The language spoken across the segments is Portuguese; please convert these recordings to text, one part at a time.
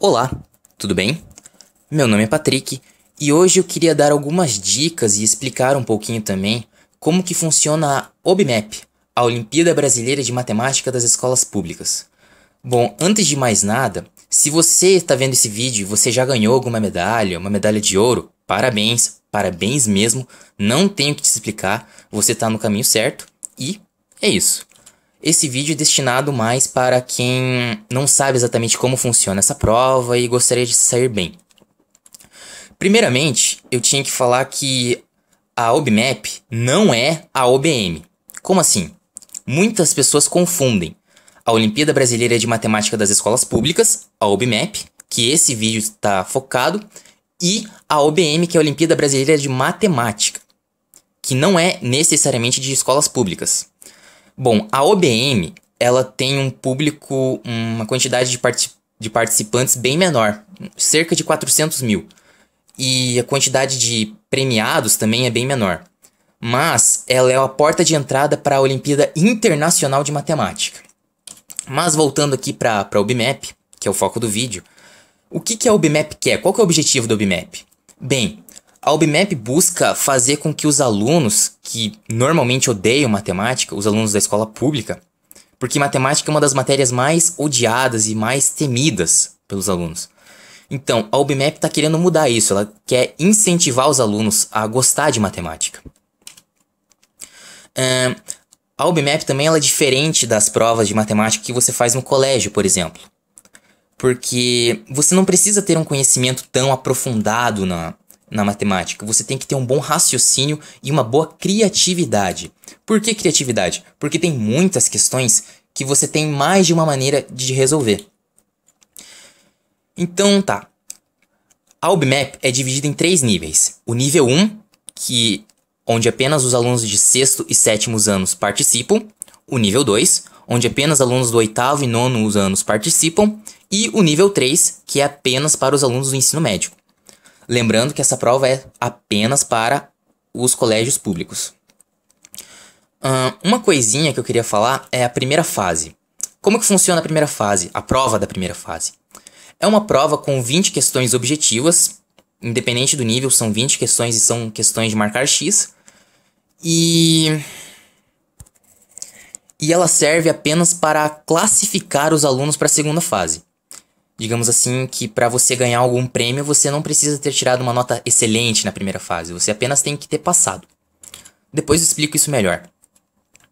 Olá, tudo bem? Meu nome é Patrick e hoje eu queria dar algumas dicas e explicar um pouquinho também como que funciona a OBMEP, a Olimpíada Brasileira de Matemática das Escolas Públicas. Bom, antes de mais nada, se você está vendo esse vídeo e você já ganhou alguma medalha, uma medalha de ouro, parabéns, parabéns mesmo, não tenho que te explicar, você está no caminho certo e é isso. Esse vídeo é destinado mais para quem não sabe exatamente como funciona essa prova e gostaria de sair bem. Primeiramente, eu tinha que falar que a OBMAP não é a OBM. Como assim? Muitas pessoas confundem a Olimpíada Brasileira de Matemática das Escolas Públicas, a OBMAP, que esse vídeo está focado, e a OBM, que é a Olimpíada Brasileira de Matemática, que não é necessariamente de escolas públicas. Bom, a OBM, ela tem um público, uma quantidade de, de participantes bem menor, cerca de 400 mil. E a quantidade de premiados também é bem menor. Mas ela é a porta de entrada para a Olimpíada Internacional de Matemática. Mas voltando aqui para o BIMAP, que é o foco do vídeo, o que, que a UBMAP quer? Qual que é o objetivo do UBMAP? Bem, a UBMAP busca fazer com que os alunos que normalmente odeiam matemática, os alunos da escola pública, porque matemática é uma das matérias mais odiadas e mais temidas pelos alunos. Então, a UBMAP está querendo mudar isso, ela quer incentivar os alunos a gostar de matemática. É, a UBMAP também ela é diferente das provas de matemática que você faz no colégio, por exemplo. Porque você não precisa ter um conhecimento tão aprofundado na, na matemática. Você tem que ter um bom raciocínio e uma boa criatividade. Por que criatividade? Porque tem muitas questões que você tem mais de uma maneira de resolver. Então tá. A UBMAP é dividida em três níveis. O nível 1, que onde apenas os alunos de sexto e sétimos anos participam. O nível 2, onde apenas alunos do oitavo e nono anos participam. E o nível 3, que é apenas para os alunos do ensino médio. Lembrando que essa prova é apenas para os colégios públicos. uma coisinha que eu queria falar é a primeira fase. Como que funciona a primeira fase? A prova da primeira fase. É uma prova com 20 questões objetivas, independente do nível, são 20 questões e são questões de marcar X. E e ela serve apenas para classificar os alunos para a segunda fase. Digamos assim que para você ganhar algum prêmio, você não precisa ter tirado uma nota excelente na primeira fase, você apenas tem que ter passado. Depois eu explico isso melhor.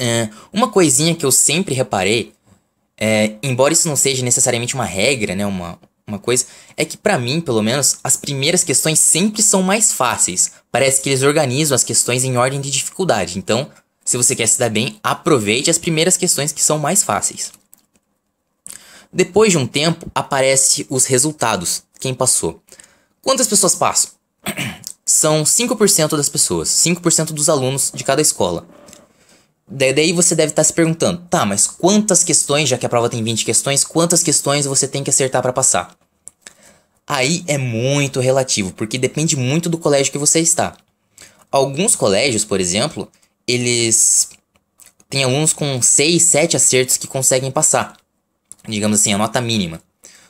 É, uma coisinha que eu sempre reparei, é, embora isso não seja necessariamente uma regra, né, uma, uma coisa, é que para mim, pelo menos, as primeiras questões sempre são mais fáceis. Parece que eles organizam as questões em ordem de dificuldade. Então, se você quer se dar bem, aproveite as primeiras questões que são mais fáceis. Depois de um tempo, aparece os resultados, quem passou. Quantas pessoas passam? São 5% das pessoas, 5% dos alunos de cada escola. Daí você deve estar tá se perguntando, tá, mas quantas questões, já que a prova tem 20 questões, quantas questões você tem que acertar para passar? Aí é muito relativo, porque depende muito do colégio que você está. Alguns colégios, por exemplo, eles têm alunos com 6, 7 acertos que conseguem passar digamos assim, a nota mínima.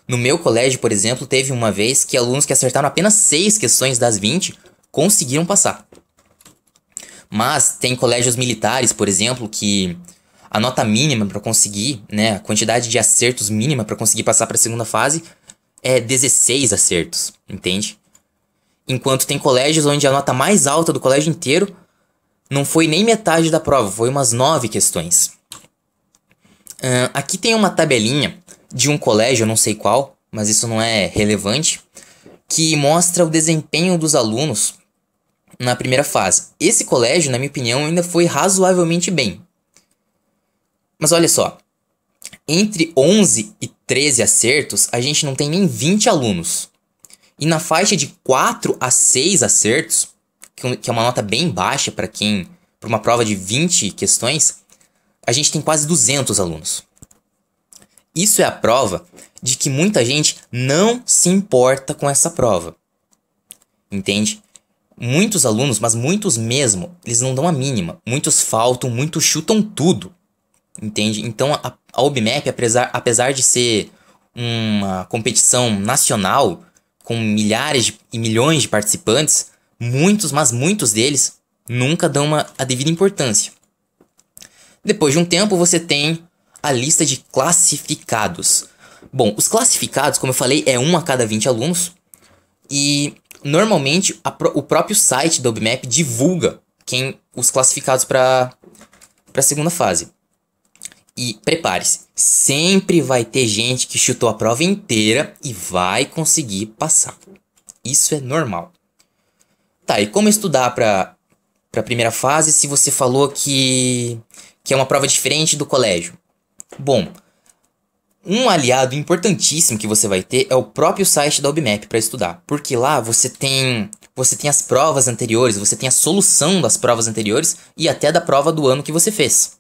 No meu colégio, por exemplo, teve uma vez que alunos que acertaram apenas 6 questões das 20 conseguiram passar. Mas tem colégios militares, por exemplo, que a nota mínima para conseguir, né, a quantidade de acertos mínima para conseguir passar para a segunda fase é 16 acertos, entende? Enquanto tem colégios onde a nota mais alta do colégio inteiro não foi nem metade da prova, foi umas 9 questões. Uh, aqui tem uma tabelinha de um colégio, não sei qual, mas isso não é relevante, que mostra o desempenho dos alunos na primeira fase. Esse colégio, na minha opinião, ainda foi razoavelmente bem. Mas olha só, entre 11 e 13 acertos, a gente não tem nem 20 alunos. E na faixa de 4 a 6 acertos, que é uma nota bem baixa para quem, para uma prova de 20 questões, a gente tem quase 200 alunos. Isso é a prova de que muita gente não se importa com essa prova. Entende? Muitos alunos, mas muitos mesmo, eles não dão a mínima. Muitos faltam, muitos chutam tudo. Entende? Então a, a OBMEP, apesar, apesar de ser uma competição nacional, com milhares de, e milhões de participantes, muitos, mas muitos deles nunca dão uma, a devida importância. Depois de um tempo, você tem a lista de classificados. Bom, os classificados, como eu falei, é um a cada 20 alunos. E normalmente a, o próprio site do OBMAP divulga quem os classificados para a segunda fase. E prepare-se, sempre vai ter gente que chutou a prova inteira e vai conseguir passar. Isso é normal. Tá, e como estudar para a primeira fase se você falou que que é uma prova diferente do colégio? Bom, um aliado importantíssimo que você vai ter é o próprio site da OBMEP para estudar, porque lá você tem você tem as provas anteriores, você tem a solução das provas anteriores e até da prova do ano que você fez.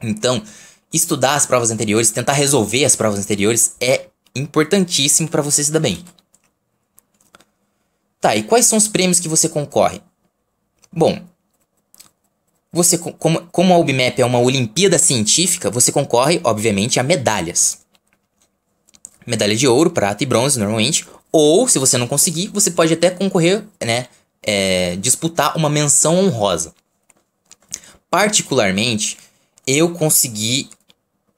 Então, estudar as provas anteriores, tentar resolver as provas anteriores é importantíssimo para você se dar bem. Tá, e quais são os prêmios que você concorre? Bom, você, como, como a UBMAP é uma Olimpíada Científica, você concorre, obviamente, a medalhas. Medalha de ouro, prata e bronze, normalmente. Ou, se você não conseguir, você pode até concorrer, né? É, disputar uma menção honrosa. Particularmente, eu consegui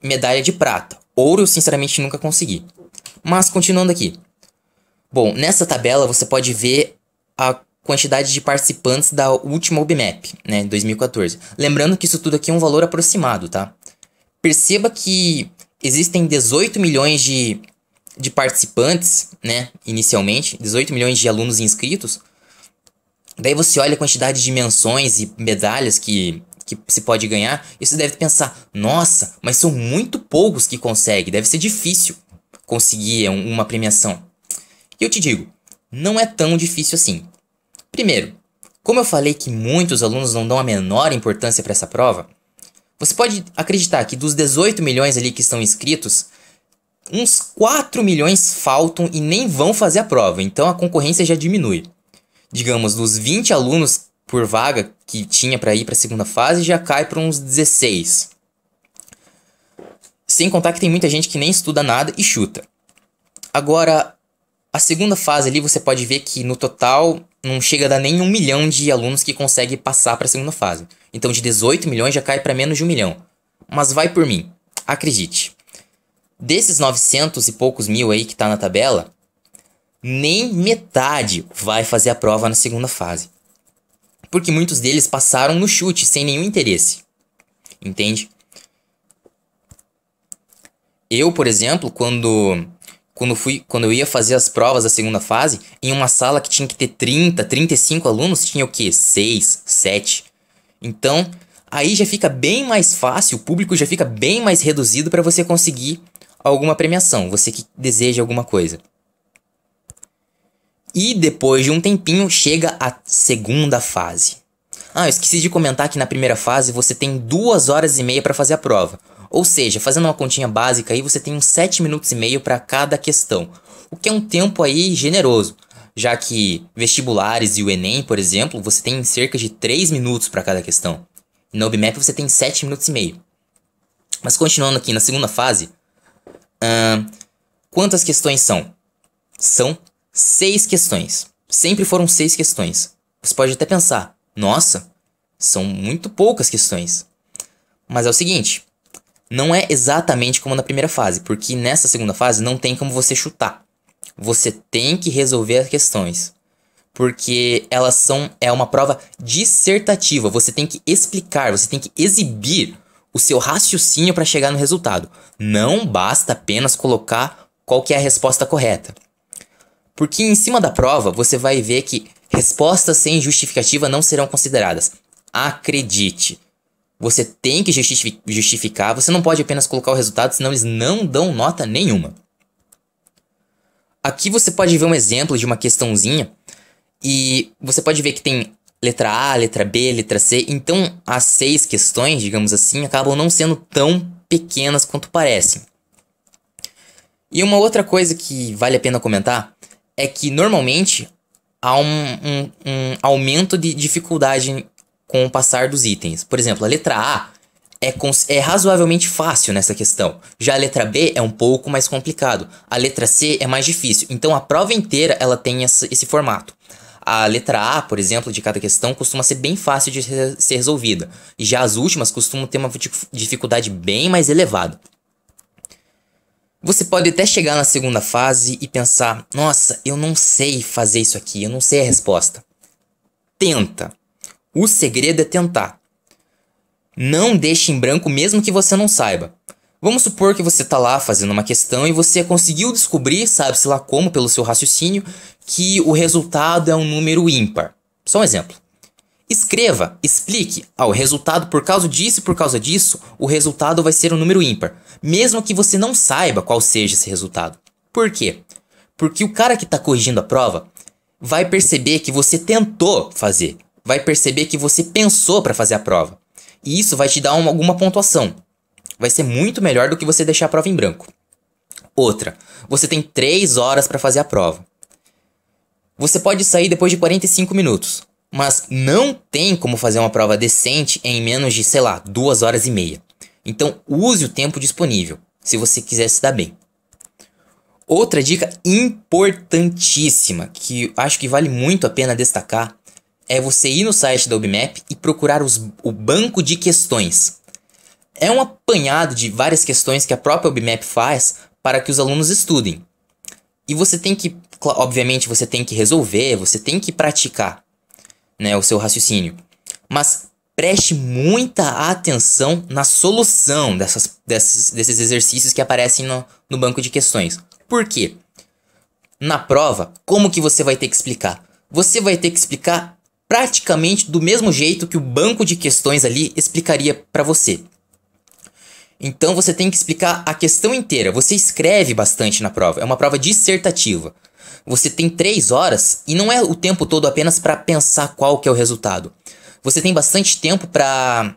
medalha de prata. Ouro, eu sinceramente nunca consegui. Mas, continuando aqui. Bom, nessa tabela você pode ver a quantidade de participantes da última UBMAP, né, 2014. Lembrando que isso tudo aqui é um valor aproximado, tá? Perceba que existem 18 milhões de, de participantes, né, inicialmente, 18 milhões de alunos inscritos. Daí você olha a quantidade de menções e medalhas que, que se pode ganhar, e você deve pensar, nossa, mas são muito poucos que conseguem, deve ser difícil conseguir uma premiação. E eu te digo, não é tão difícil assim. Primeiro, como eu falei que muitos alunos não dão a menor importância para essa prova, você pode acreditar que dos 18 milhões ali que estão inscritos, uns 4 milhões faltam e nem vão fazer a prova, então a concorrência já diminui. Digamos, dos 20 alunos por vaga que tinha para ir para a segunda fase, já cai para uns 16. Sem contar que tem muita gente que nem estuda nada e chuta. Agora, a segunda fase ali você pode ver que no total não chega a dar nem um milhão de alunos que consegue passar para a segunda fase. Então de 18 milhões já cai para menos de um milhão. Mas vai por mim, acredite. Desses 900 e poucos mil aí que está na tabela, nem metade vai fazer a prova na segunda fase. Porque muitos deles passaram no chute sem nenhum interesse. Entende? Eu, por exemplo, quando quando, fui, quando eu ia fazer as provas da segunda fase, em uma sala que tinha que ter 30, 35 alunos, tinha o quê? 6, 7. Então, aí já fica bem mais fácil, o público já fica bem mais reduzido para você conseguir alguma premiação, você que deseja alguma coisa. E depois de um tempinho chega a segunda fase. Ah, eu esqueci de comentar que na primeira fase você tem duas horas e meia para fazer a prova. Ou seja, fazendo uma continha básica aí, você tem uns 7 minutos e meio para cada questão, o que é um tempo aí generoso, já que vestibulares e o Enem, por exemplo, você tem cerca de 3 minutos para cada questão. no OBMAP você tem 7 minutos e meio. Mas continuando aqui na segunda fase, quantas questões são? São seis questões. Sempre foram seis questões. Você pode até pensar, nossa, são muito poucas questões. Mas é o seguinte, não é exatamente como na primeira fase, porque nessa segunda fase não tem como você chutar. Você tem que resolver as questões. Porque elas são. É uma prova dissertativa. Você tem que explicar, você tem que exibir o seu raciocínio para chegar no resultado. Não basta apenas colocar qual que é a resposta correta. Porque em cima da prova você vai ver que respostas sem justificativa não serão consideradas. Acredite, você tem que justificar, você não pode apenas colocar o resultado, senão eles não dão nota nenhuma. Aqui você pode ver um exemplo de uma questãozinha e você pode ver que tem letra A, letra B, letra C. Então, as seis questões, digamos assim, acabam não sendo tão pequenas quanto parecem. E uma outra coisa que vale a pena comentar é que normalmente há um, um, um aumento de dificuldade com o passar dos itens. Por exemplo, a letra A é, é razoavelmente fácil nessa questão. Já a letra B é um pouco mais complicado. A letra C é mais difícil. Então a prova inteira ela tem essa, esse formato. A letra A, por exemplo, de cada questão costuma ser bem fácil de ser resolvida, e já as últimas costumam ter uma dificuldade bem mais elevada. Você pode até chegar na segunda fase e pensar: nossa, eu não sei fazer isso aqui, eu não sei a resposta. Tenta, o segredo é tentar. Não deixe em branco mesmo que você não saiba. Vamos supor que você está lá fazendo uma questão e você conseguiu descobrir, sabe-se lá como, pelo seu raciocínio, que o resultado é um número ímpar. Só um exemplo. Escreva, explique, ah, o resultado por causa disso e por causa disso, o resultado vai ser um número ímpar, mesmo que você não saiba qual seja esse resultado. Por quê? Porque o cara que está corrigindo a prova vai perceber que você tentou fazer, vai perceber que você pensou para fazer a prova. E isso vai te dar uma, alguma pontuação. Vai ser muito melhor do que você deixar a prova em branco. Outra, você tem 3 horas para fazer a prova. Você pode sair depois de 45 minutos, mas não tem como fazer uma prova decente em menos de, sei lá, 2 horas e meia. Então use o tempo disponível, se você quiser se dar bem. Outra dica importantíssima que acho que vale muito a pena destacar é você ir no site da UBMAP e procurar os, o banco de questões. É um apanhado de várias questões que a própria UBMAP faz para que os alunos estudem. E você tem que, obviamente, você tem que resolver, você tem que praticar né, o seu raciocínio. Mas preste muita atenção na solução dessas, dessas desses exercícios que aparecem no, no banco de questões. Por quê? Na prova, como que você vai ter que explicar? Você vai ter que explicar praticamente do mesmo jeito que o banco de questões ali explicaria para você. Então você tem que explicar a questão inteira. Você escreve bastante na prova, é uma prova dissertativa. Você tem três horas e não é o tempo todo apenas para pensar qual que é o resultado. Você tem bastante tempo para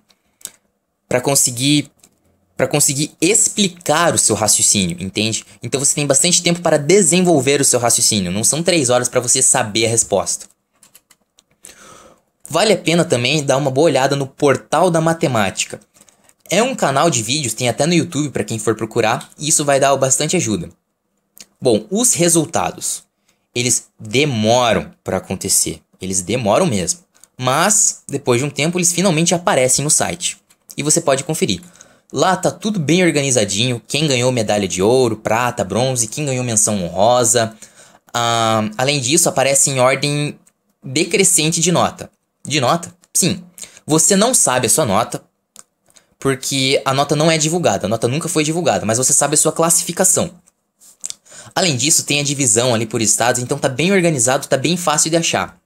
para conseguir para conseguir explicar o seu raciocínio, entende? Então você tem bastante tempo para desenvolver o seu raciocínio. Não são três horas para você saber a resposta. Vale a pena também dar uma boa olhada no Portal da Matemática. É um canal de vídeos, tem até no YouTube para quem for procurar, e isso vai dar bastante ajuda. Bom, os resultados, eles demoram para acontecer, eles demoram mesmo, mas depois de um tempo eles finalmente aparecem no site e você pode conferir. Lá tá tudo bem organizadinho, quem ganhou medalha de ouro, prata, bronze, quem ganhou menção honrosa. Ah, além disso, aparece em ordem decrescente de nota de nota? Sim. Você não sabe a sua nota, porque a nota não é divulgada, a nota nunca foi divulgada, mas você sabe a sua classificação. Além disso, tem a divisão ali por estados, então tá bem organizado, tá bem fácil de achar.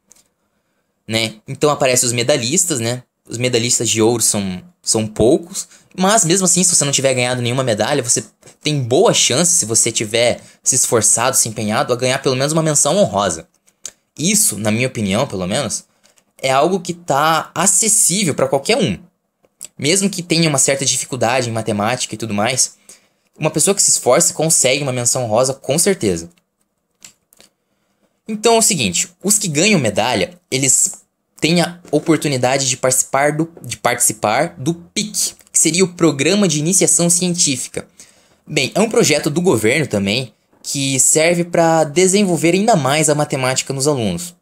Né? Então aparecem os medalhistas, né? Os medalhistas de ouro são, são poucos, mas mesmo assim, se você não tiver ganhado nenhuma medalha, você tem boa chance, se você tiver se esforçado, se empenhado, a ganhar pelo menos uma menção honrosa. Isso, na minha opinião, pelo menos, é algo que está acessível para qualquer um. Mesmo que tenha uma certa dificuldade em matemática e tudo mais, uma pessoa que se esforça consegue uma menção rosa com certeza. Então é o seguinte, os que ganham medalha, eles têm a oportunidade de participar do, de participar do PIC, que seria o Programa de Iniciação Científica. Bem, é um projeto do governo também que serve para desenvolver ainda mais a matemática nos alunos.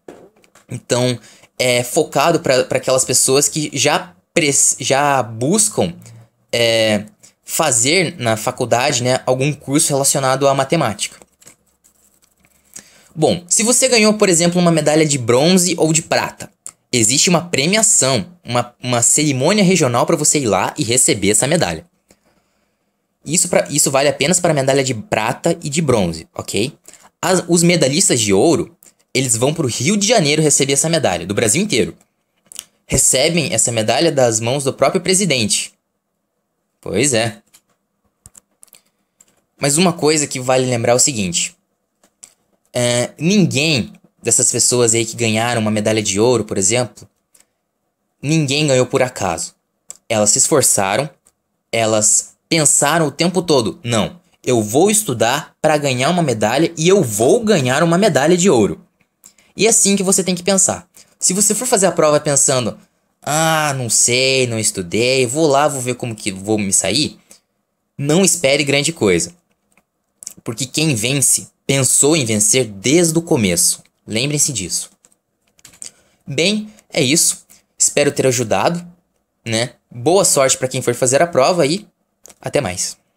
Então, é, focado para aquelas pessoas que já, já buscam é, fazer na faculdade né, algum curso relacionado à matemática. Bom, se você ganhou, por exemplo, uma medalha de bronze ou de prata, existe uma premiação, uma, uma cerimônia regional para você ir lá e receber essa medalha. Isso, pra, isso vale apenas para medalha de prata e de bronze, ok? As, os medalhistas de ouro eles vão para o Rio de Janeiro receber essa medalha, do Brasil inteiro. Recebem essa medalha das mãos do próprio presidente. Pois é. Mas uma coisa que vale lembrar é o seguinte: é, ninguém dessas pessoas aí que ganharam uma medalha de ouro, por exemplo, ninguém ganhou por acaso. Elas se esforçaram, elas pensaram o tempo todo: não, eu vou estudar para ganhar uma medalha e eu vou ganhar uma medalha de ouro. E é assim que você tem que pensar. Se você for fazer a prova pensando, ah, não sei, não estudei, vou lá, vou ver como que vou me sair, não espere grande coisa. Porque quem vence pensou em vencer desde o começo. Lembrem-se disso. Bem, é isso. Espero ter ajudado, né? Boa sorte para quem for fazer a prova e até mais.